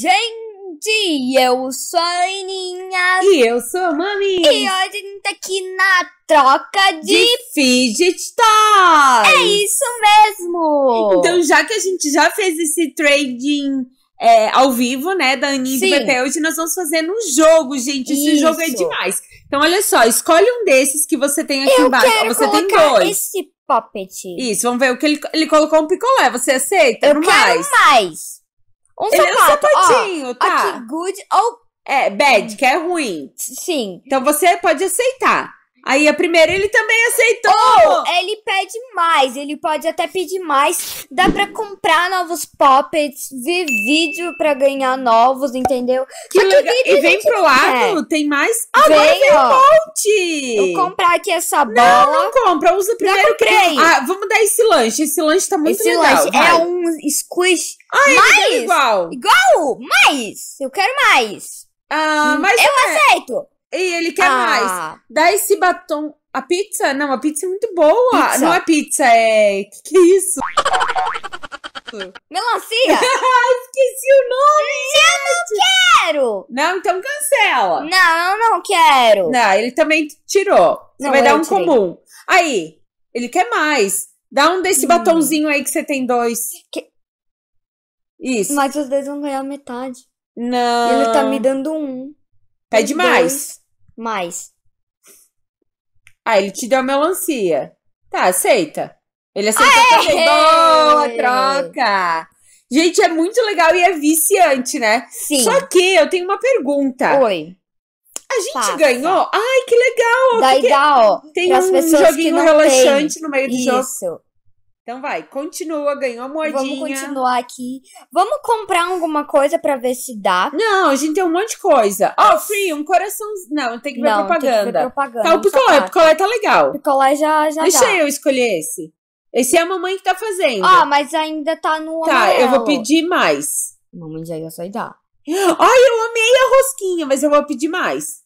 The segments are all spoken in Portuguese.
gente! Eu sou a Aninha. E eu sou a Mami. E hoje a gente tá aqui na troca de, de fidget toys. É isso mesmo. Então, já que a gente já fez esse trading é, ao vivo, né, da Aninha Sim. e do Bebê, hoje nós vamos fazer um jogo, gente. Esse isso. jogo é demais. Então, olha só, escolhe um desses que você tem aqui eu embaixo. Quero você tem dois. Esse poppet. Isso, vamos ver o que ele, ele colocou um picolé. Você aceita? Eu Não quero mais. mais. Um ele é sapato. É um sapatinho, ah, tá? Aqui, good ou. É, bad, hum. que é ruim. Sim. Então você pode aceitar. Aí a primeira ele também aceitou. ele pede mais, ele pode até pedir mais. Dá para comprar novos poppets, ver vídeo para ganhar novos, entendeu? Que, que e vem pro é. lado, tem mais. Ah, agora vem, vem um monte. Vou comprar aqui essa bola. Não, não compra, usa primeiro. Comprei. Ah, vamos dar esse lanche. Esse lanche tá muito esse legal. Esse lanche é vai. é um squish. Ai, ah, é mais igual. Igual, mais. Eu quero mais. Ah, hum. mas eu é. aceito. E ele quer ah. mais. Dá esse batom. A pizza? Não, a pizza é muito boa. Pizza. Não é pizza, é. Que, que é isso? Melancia! Esqueci o nome! Eu não quero! Não, então cancela! Não, eu não quero! Não, ele também tirou. Você não, vai dar um tirei. comum. Aí, ele quer mais. Dá um desse hum. batonzinho aí que você tem dois. Que... Isso. Mas os dois vão ganhar metade. Não. Ele tá me dando um. Pede mais. Mais. Ah, ele te deu melancia. Tá, aceita. Ele aceitou também. Tá Boa troca! Gente, é muito legal e é viciante, né? Sim. Só que eu tenho uma pergunta. Oi. A gente Passa. ganhou? Ai, que legal! Legal! Tem um joguinho relaxante tem. no meio do Isso. jogo. Isso. Então vai, continua, ganhou a moedinha. Vamos continuar aqui. Vamos comprar alguma coisa para ver se dá. Não, a gente tem um monte de coisa. Ó, oh, free, um coração. Não, tem que ver não, propaganda. Tem que ver propaganda. Tá, o picolé, o picolé tá legal. O picolé já, já Deixa dá. eu escolher esse. Esse é a mamãe que tá fazendo. Ah, mas ainda tá no Tá, amarelo. eu vou pedir mais. mamãe já ia só dar. Ai, eu amei a rosquinha, mas eu vou pedir mais.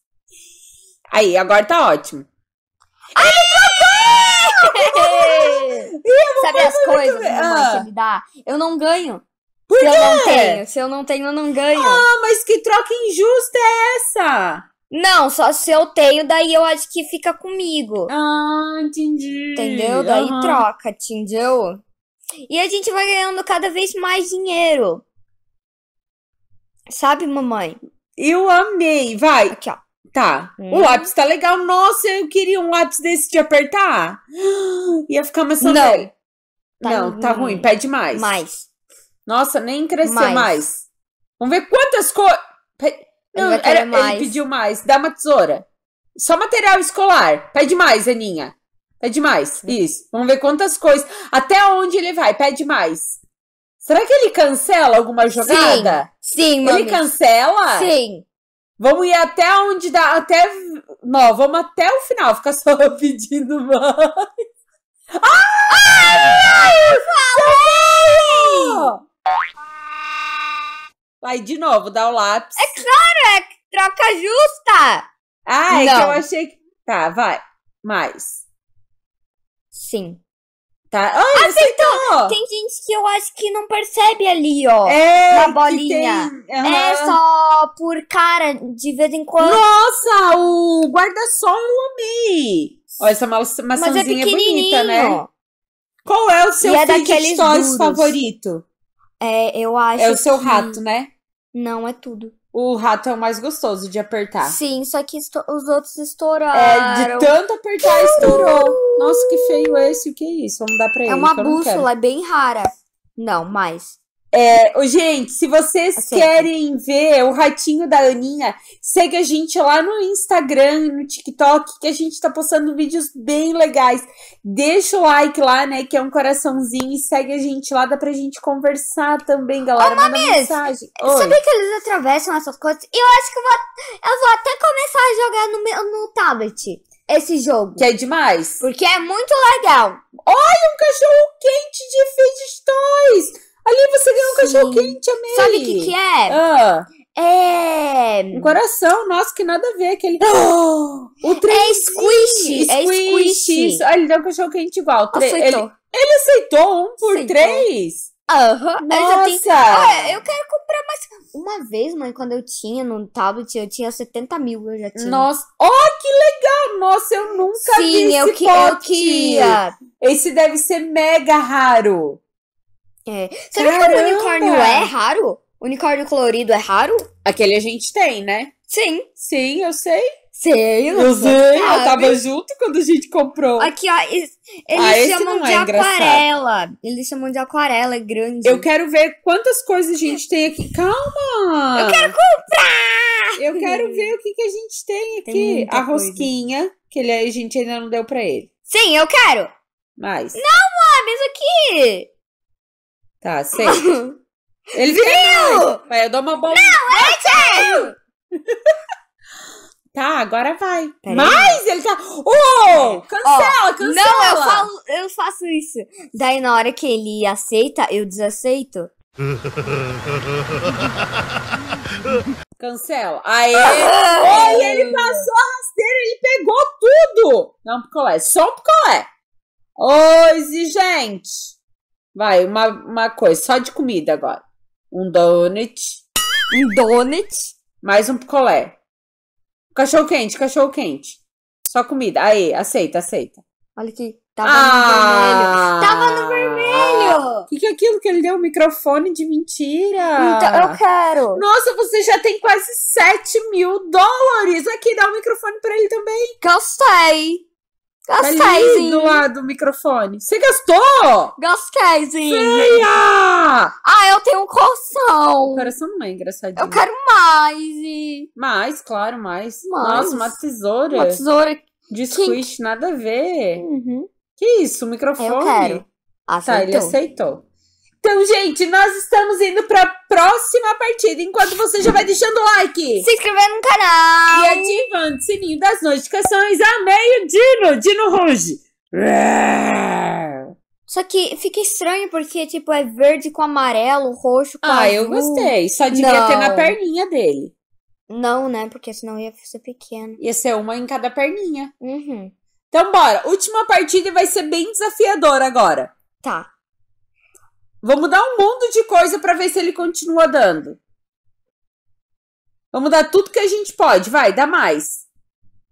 Aí, agora tá ótimo. Ai, Ele coisa que ah. mãe me dá, Eu não ganho. Por se eu não tenho. Se eu não tenho, eu não ganho. Ah, mas que troca injusta é essa? Não, só se eu tenho, daí eu acho que fica comigo. Ah, entendi. Entendeu? Daí uhum. troca, entendeu? E a gente vai ganhando cada vez mais dinheiro. Sabe, mamãe? Eu amei. Vai. Aqui, ó. Tá. Hum. O lápis tá legal. Nossa, eu queria um lápis desse de apertar. Ia ficar mais Não. Velha. Tá não, ruim. tá ruim. Pede mais. Mais. Nossa, nem cresceu mais. mais. Vamos ver quantas coisas. Não, ele, era, ele pediu mais. Dá uma tesoura. Só material escolar. Pede mais, Aninha. Pede mais. Hum. Isso. Vamos ver quantas coisas. Até onde ele vai? Pede mais. Será que ele cancela alguma jogada? Sim, sim Ele mami. cancela? Sim. Vamos ir até onde dá. Até. Não, vamos até o final. Fica só pedindo mais. Vai de novo, dá o lápis. É claro, é troca justa. Ah, é Não. que eu achei que. Tá, vai. Mais. Sim. Tá. Ai, Aceitou. aceitou! Tem gente que eu acho que não percebe ali, ó. É, na bolinha. tem- aham. É só por cara, de vez em quando. Nossa, o guarda-sol eu amei! Olha, essa é ma é maçãzinha é bonita, né? Qual é o seu e é fidget favorito? É, eu acho. É o seu que... rato, né? Não, é tudo. O rato é o mais gostoso de apertar. Sim, só que os outros estouraram. É, de tanto apertar, estourou. Nossa, que feio esse, o que é isso? Vamos dar pra é ele. É uma bússola, é bem rara. Não, mais. É, gente, se vocês assim, querem ver o ratinho da Aninha, segue a gente lá no Instagram, no TikTok, que a gente tá postando vídeos bem legais. Deixa o like lá, né, que é um coraçãozinho, e segue a gente lá, dá pra gente conversar também, galera. Ô, Manda mames, mensagem. Oi. Sabe que eles atravessam essas coisas? Eu acho que eu vou, eu vou até começar a jogar no, meu, no tablet esse jogo. Que é demais. Porque é muito legal. Olha, um cachorro quente de Fidget Toys. Ali você ganhou um cachorro quente, amei. Sabe o que, que é? Ah. É. Um coração, nossa, que nada a ver. Aquele. Oh, o é trem. É squish. squish. É squish. Isso. Ah, ele deu um cachorro quente igual. Tre... Aceitou. Ele... ele... aceitou um por aceitou. três? Aham. Uhum. Nossa. Tenho... Ah, eu quero comprar mais. Uma vez, mãe, quando eu tinha no tablet, eu tinha 70 mil, eu já tinha. Nossa, ó, oh, que legal! Nossa, eu nunca Sim, vi esse que, eu queria. Esse deve ser mega raro. É. sabe Caramba! que unicórnio é raro? Unicórnio colorido é raro? Aquele a gente tem, né? Sim. Sim, eu sei. Sei, eu, eu sei. Eu tava junto quando a gente comprou. Aqui, ó. Eles ah, chamam de é aquarela. Engraçado. Eles chamam de aquarela, é grande. Eu quero ver quantas coisas a gente tem aqui. Calma! Eu quero comprar! Eu quero ver o que, que a gente tem aqui. Tem a rosquinha, coisa. que ele, a gente ainda não deu pra ele. Sim, eu quero! Mais. Não, amor, isso aqui! Tá, sei. Ele Viu? Vai, eu dou uma bola. Não, é Tá, agora vai. Peraí. Mas ele tá. Oh! Cancela, oh, cancela! Não, eu, falo, eu faço isso. Daí na hora que ele aceita, eu desaceito. Cancela. Aí, oh, ele passou a rasteira, ele pegou tudo. Não, picolé, só um picolé. é oi gente Vai, uma, uma coisa, só de comida agora. Um donut. Um donut. Mais um picolé. Cachorro quente, cachorro quente. Só comida. Aí, aceita, aceita. Olha aqui. Tava ah, no vermelho. Tava no vermelho. O que, que é aquilo que ele deu? Um microfone de mentira. Então, eu quero. Nossa, você já tem quase 7 mil dólares. Aqui, dá um microfone pra ele também. Gostei. Gastei, é do lado do microfone. Você gastou? Gastei, Feia! Ah, eu tenho um coração. O coração não é engraçadinho. Eu quero mais. E... Mais, claro, mais. mais. Nossa, uma tesoura. Uma tesoura. De squish, nada a ver. Uhum. Que isso, microfone? Eu quero. Aceitou. Tá, ele aceitou. Então, gente, nós estamos indo para a próxima partida. Enquanto você já vai deixando o like. Se inscrevendo no canal. E ativando o sininho das notificações. Amei o Dino, Dino Rouge. É. Só que fica estranho porque, tipo, é verde com amarelo, roxo com Ah, azul. eu gostei. Só devia Não. ter na perninha dele. Não, né? Porque senão ia ser pequeno. Ia ser uma em cada perninha. Uhum. Então, bora. Última partida vai ser bem desafiadora agora. Tá. Vamos dar um mundo de coisa para ver se ele continua dando. Vamos dar tudo que a gente pode. Vai, dá mais.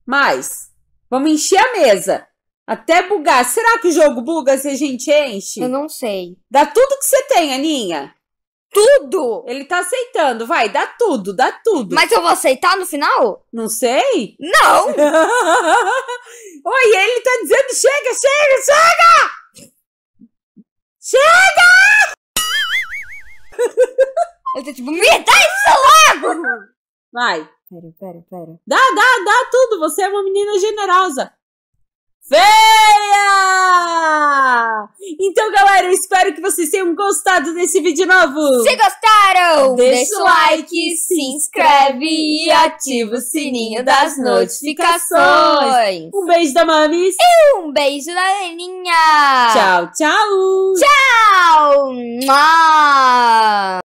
Mais. Vamos encher a mesa. Até bugar. Será que o jogo buga se a gente enche? Eu não sei. Dá tudo que você tem, Aninha. Tudo! Ele tá aceitando, vai, dá tudo, dá tudo. Mas eu vou aceitar no final? Não sei. Não! Oi, ele tá dizendo: chega, chega, chega! Chega! Ele tá tipo, me dá isso logo! Vai. Pera, pera, pera. Dá, dá, dá tudo. Você é uma menina generosa. Fê! Então, galera, eu espero que vocês tenham gostado desse vídeo novo. Se gostaram, deixa o like, se inscreve e ativa o sininho das notificações. Um beijo da Mamis. E um beijo da Leninha. Tchau, tchau. Tchau.